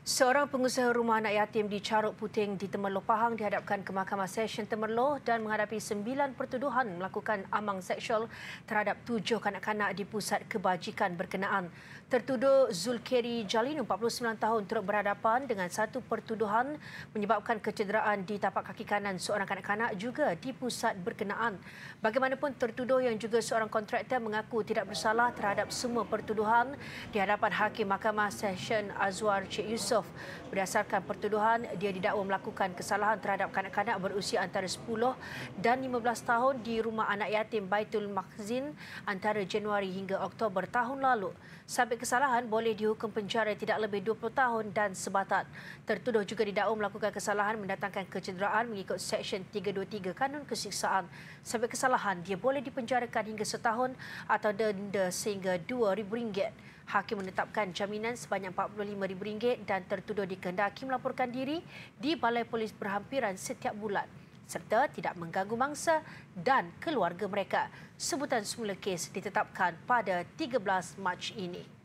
Seorang pengusaha rumah anak yatim di Carut Puting di Temerloh Pahang dihadapkan ke Mahkamah sesyen Temerloh dan menghadapi sembilan pertuduhan melakukan amang seksual terhadap tujuh kanak-kanak di Pusat Kebajikan Berkenaan. Tertuduh Zulkeri Jalin, 49 tahun, turut berhadapan dengan satu pertuduhan menyebabkan kecederaan di tapak kaki kanan seorang kanak-kanak juga di Pusat Berkenaan. Bagaimanapun, tertuduh yang juga seorang kontraktor mengaku tidak bersalah terhadap semua pertuduhan di hadapan Hakim Mahkamah sesyen Azwar Cik Yusuf Yusof. Berdasarkan pertuduhan, dia didakwa melakukan kesalahan terhadap kanak-kanak berusia antara 10 dan 15 tahun di rumah anak yatim Baitul Makhzin antara Januari hingga Oktober tahun lalu. Sabit kesalahan boleh dihukum penjara tidak lebih 20 tahun dan sebatat. Tertuduh juga didakwa melakukan kesalahan mendatangkan kecederaan mengikut Seksyen 323 Kanun Kesiksaan. Sabit kesalahan, dia boleh dipenjarakan hingga setahun atau denda sehingga RM2,000. Hakim menetapkan jaminan sebanyak RM45,000 dan tertuduh dikehendaki melaporkan diri di Balai Polis Berhampiran setiap bulan serta tidak mengganggu mangsa dan keluarga mereka. Sebutan semula kes ditetapkan pada 13 Mac ini.